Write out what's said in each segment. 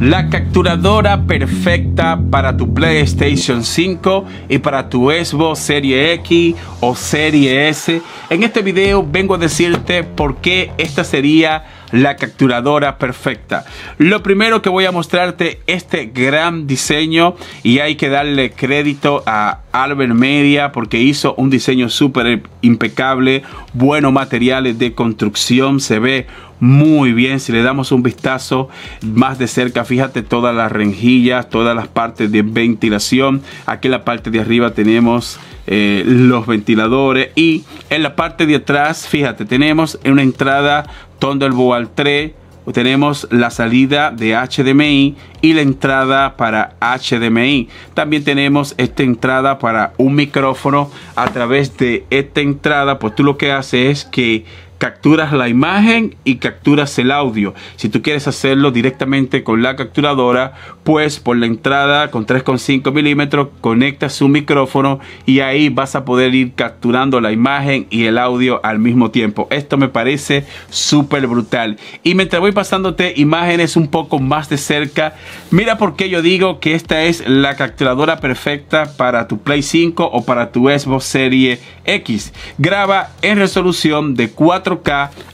La capturadora perfecta para tu PlayStation 5 y para tu Xbox Serie X o Serie S. En este video vengo a decirte por qué esta sería la capturadora perfecta. Lo primero que voy a mostrarte este gran diseño y hay que darle crédito a Albert Media porque hizo un diseño súper impecable, buenos materiales de construcción, se ve muy bien. Si le damos un vistazo más de cerca, fíjate todas las renjillas, todas las partes de ventilación. Aquí en la parte de arriba tenemos eh, los ventiladores y en la parte de atrás, fíjate, tenemos una entrada Thunderbolt 3 tenemos la salida de HDMI y la entrada para HDMI. También tenemos esta entrada para un micrófono. A través de esta entrada, pues tú lo que haces es que capturas la imagen y capturas el audio. Si tú quieres hacerlo directamente con la capturadora, pues por la entrada con 3,5 milímetros conectas un micrófono y ahí vas a poder ir capturando la imagen y el audio al mismo tiempo. Esto me parece súper brutal. Y mientras voy pasándote imágenes un poco más de cerca, mira por qué yo digo que esta es la capturadora perfecta para tu Play 5 o para tu Xbox Serie X. Graba en resolución de 4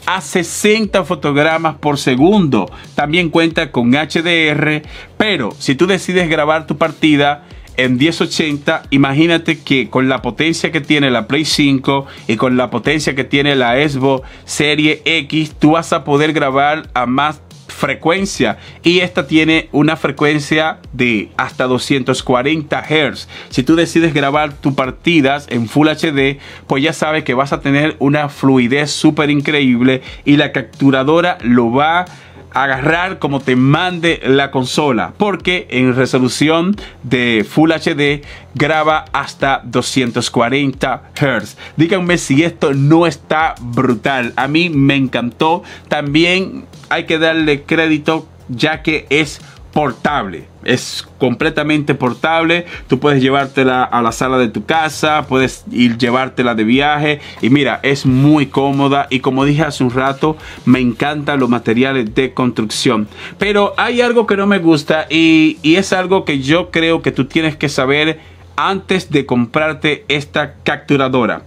a 60 fotogramas por segundo. También cuenta con HDR, pero si tú decides grabar tu partida en 1080, imagínate que con la potencia que tiene la Play 5 y con la potencia que tiene la Xbox Serie X, tú vas a poder grabar a más frecuencia y esta tiene una frecuencia de hasta 240 Hz. Si tú decides grabar tus partidas en Full HD, pues ya sabes que vas a tener una fluidez súper increíble y la capturadora lo va a agarrar como te mande la consola porque en resolución de Full HD graba hasta 240 Hz. Díganme si esto no está brutal. A mí me encantó. También hay que darle crédito ya que es portable. Es completamente portable. Tú puedes llevártela a la sala de tu casa, puedes ir llevártela de viaje. Y mira, es muy cómoda. Y como dije hace un rato, me encantan los materiales de construcción. Pero hay algo que no me gusta y, y es algo que yo creo que tú tienes que saber antes de comprarte esta capturadora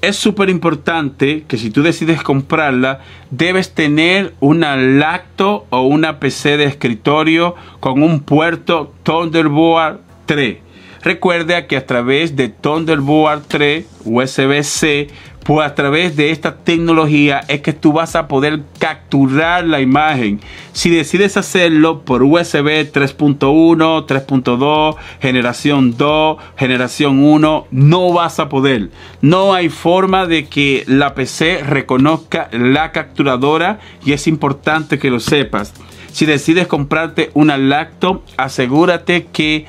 es súper importante que si tú decides comprarla, debes tener una lacto o una PC de escritorio con un puerto Thunderbolt 3. Recuerda que a través de Thunderbolt 3 USB-C pues a través de esta tecnología es que tú vas a poder capturar la imagen. Si decides hacerlo por USB 3.1, 3.2, generación 2, generación 1, no vas a poder. No hay forma de que la PC reconozca la capturadora y es importante que lo sepas. Si decides comprarte una Lacto, asegúrate que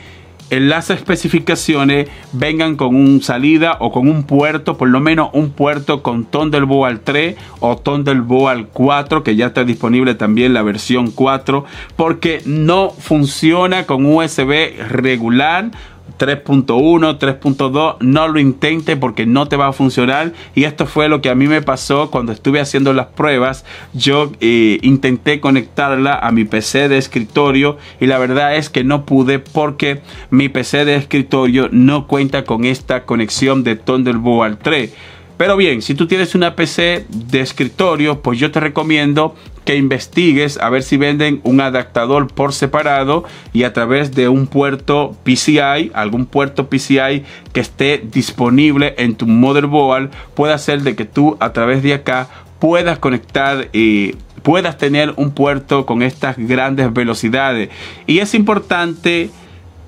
en las especificaciones vengan con un salida o con un puerto, por lo menos un puerto con Thunderbolt 3 o Thunderbolt 4, que ya está disponible también la versión 4, porque no funciona con USB regular 3.1, 3.2, no lo intente porque no te va a funcionar. Y esto fue lo que a mí me pasó cuando estuve haciendo las pruebas. Yo eh, intenté conectarla a mi PC de escritorio y la verdad es que no pude porque mi PC de escritorio no cuenta con esta conexión de Thunderbolt 3. Pero bien, si tú tienes una PC de escritorio, pues yo te recomiendo investigues a ver si venden un adaptador por separado y a través de un puerto PCI, algún puerto PCI que esté disponible en tu motherboard, puede ser de que tú a través de acá puedas conectar y puedas tener un puerto con estas grandes velocidades. Y es importante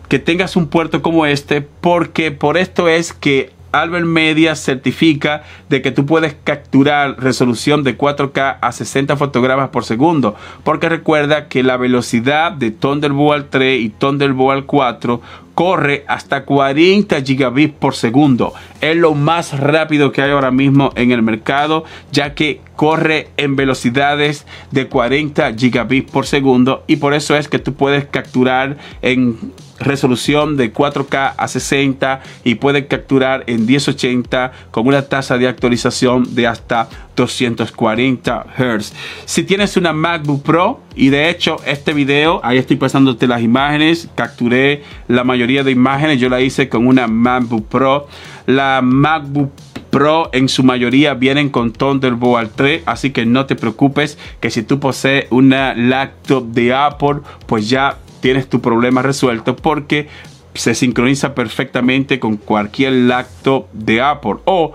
que tengas un puerto como este porque por esto es que Albert Media certifica de que tú puedes capturar resolución de 4K a 60 fotogramas por segundo, porque recuerda que la velocidad de Thunderbolt 3 y Thunderbolt 4 corre hasta 40 gigabits por segundo. Es lo más rápido que hay ahora mismo en el mercado, ya que corre en velocidades de 40 gigabits por segundo y por eso es que tú puedes capturar en resolución de 4K a 60 y puedes capturar en 1080 con una tasa de actualización de hasta 240 Hz. Si tienes una MacBook Pro, y de hecho este video, ahí estoy pasándote las imágenes, capturé la mayoría de imágenes, yo la hice con una MacBook Pro. La MacBook Pro en su mayoría vienen con Thunderbolt 3, así que no te preocupes que si tú posees una laptop de Apple, pues ya tienes tu problema resuelto porque se sincroniza perfectamente con cualquier laptop de Apple o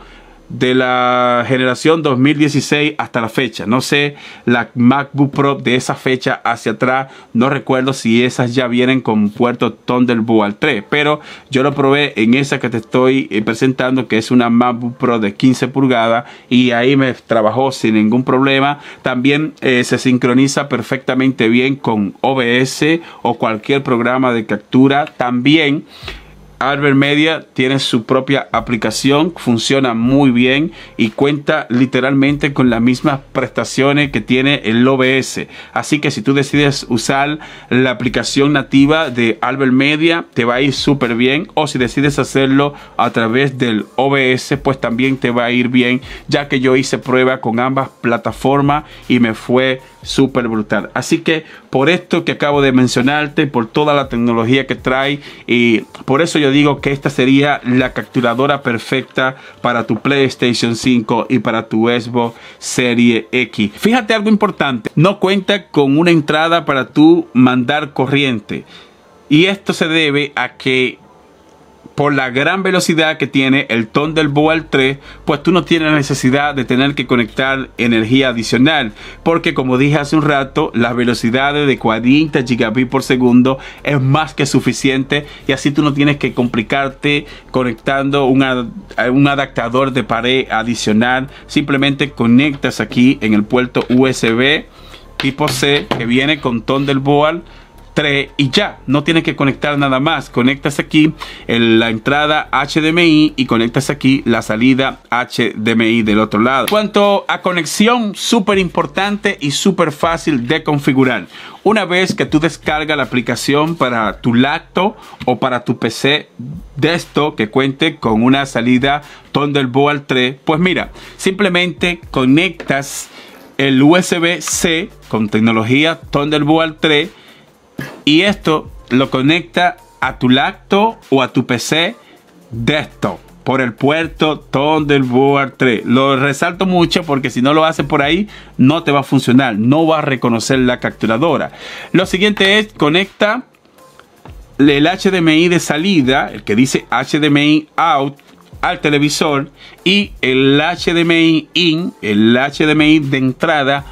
de la generación 2016 hasta la fecha. No sé, la MacBook Pro de esa fecha hacia atrás, no recuerdo si esas ya vienen con puerto Thunderbolt 3, pero yo lo probé en esa que te estoy eh, presentando, que es una MacBook Pro de 15 pulgadas y ahí me trabajó sin ningún problema. También eh, se sincroniza perfectamente bien con OBS o cualquier programa de captura. También Albert Media tiene su propia aplicación, funciona muy bien y cuenta literalmente con las mismas prestaciones que tiene el OBS. Así que si tú decides usar la aplicación nativa de Albert Media, te va a ir súper bien. O si decides hacerlo a través del OBS, pues también te va a ir bien, ya que yo hice prueba con ambas plataformas y me fue súper brutal. Así que por esto que acabo de mencionarte, por toda la tecnología que trae y por eso yo digo que esta sería la capturadora perfecta para tu PlayStation 5 y para tu Xbox Serie X. Fíjate algo importante, no cuenta con una entrada para tu mandar corriente. Y esto se debe a que por la gran velocidad que tiene el Boal 3, pues tú no tienes la necesidad de tener que conectar energía adicional, porque como dije hace un rato, las velocidades de 40 gigabits por segundo es más que suficiente y así tú no tienes que complicarte conectando un, adaptador de pared adicional, simplemente conectas aquí en el puerto USB tipo C que viene con Boal y ya. No tienes que conectar nada más. Conectas aquí en la entrada HDMI y conectas aquí la salida HDMI del otro lado. Cuanto a conexión, súper importante y súper fácil de configurar. Una vez que tú descargas la aplicación para tu laptop o para tu PC esto que cuente con una salida Thunderbolt 3, pues mira, simplemente conectas el USB-C con tecnología Thunderbolt 3 y esto lo conecta a tu laptop o a tu PC desktop por el puerto thunderbolt 3. Lo resalto mucho porque si no lo haces por ahí, no te va a funcionar. No va a reconocer la capturadora. Lo siguiente es conecta el HDMI de salida, el que dice HDMI out, al televisor y el HDMI in, el HDMI de entrada,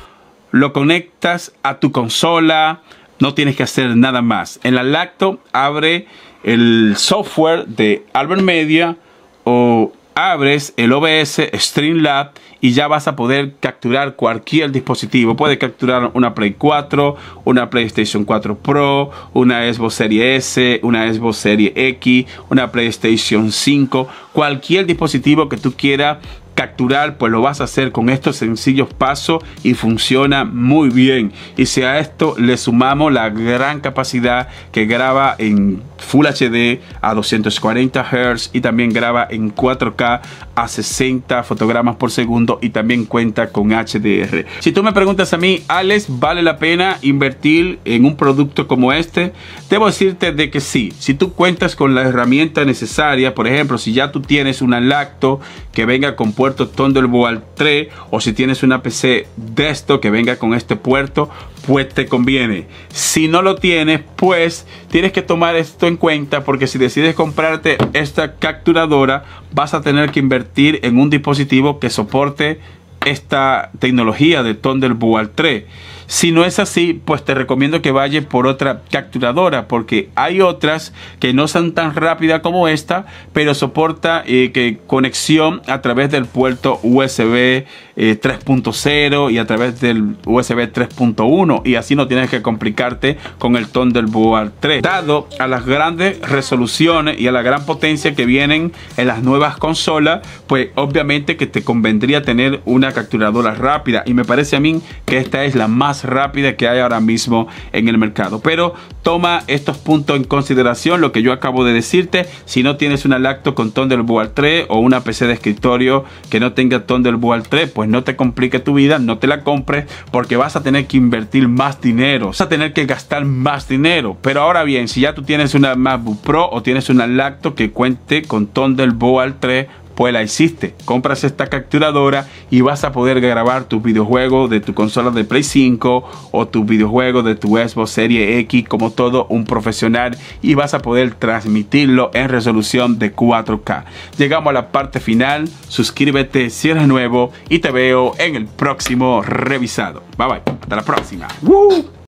lo conectas a tu consola, no tienes que hacer nada más. En la Lacto abre el software de Albert Media o abres el OBS Streamlab y ya vas a poder capturar cualquier dispositivo. Puedes capturar una Play 4, una PlayStation 4 Pro, una Xbox Series S, una Xbox Series X, una PlayStation 5, cualquier dispositivo que tú quieras capturar, pues lo vas a hacer con estos sencillos pasos y funciona muy bien. Y si a esto le sumamos la gran capacidad que graba en Full HD a 240 Hz y también graba en 4K a 60 fotogramas por segundo y también cuenta con HDR. Si tú me preguntas a mí, Alex, ¿vale la pena invertir en un producto como este? Debo decirte de que sí. Si tú cuentas con la herramienta necesaria, por ejemplo, si ya tú tienes una lacto que venga con puerto Thunderbolt 3 o si tienes una PC de esto que venga con este puerto, pues te conviene. Si no lo tienes, pues tienes que tomar esto en cuenta porque si decides comprarte esta capturadora, vas a tener que invertir en un dispositivo que soporte esta tecnología de Thunderbolt 3. Si no es así, pues te recomiendo que vayas por otra capturadora, porque hay otras que no son tan rápidas como esta, pero soporta eh, que conexión a través del puerto USB 3.0 eh, y a través del USB 3.1 y así no tienes que complicarte con el Thunderbolt 3. Dado a las grandes resoluciones y a la gran potencia que vienen en las nuevas consolas, pues obviamente que te convendría tener una capturadora rápida y me parece a mí que esta es la más rápida que hay ahora mismo en el mercado. Pero toma estos puntos en consideración, lo que yo acabo de decirte. Si no tienes una lacto con Thunderbolt 3 o una PC de escritorio que no tenga Thunderbolt 3, pues no te complique tu vida, no te la compres porque vas a tener que invertir más dinero, vas a tener que gastar más dinero. Pero ahora bien, si ya tú tienes una MacBook Pro o tienes una lacto que cuente con Thunderbolt 3, pues la hiciste, compras esta capturadora y vas a poder grabar tu videojuego de tu consola de Play 5 o tu videojuego de tu Xbox Serie X como todo un profesional y vas a poder transmitirlo en resolución de 4K. Llegamos a la parte final, suscríbete si eres nuevo y te veo en el próximo revisado. Bye bye, hasta la próxima.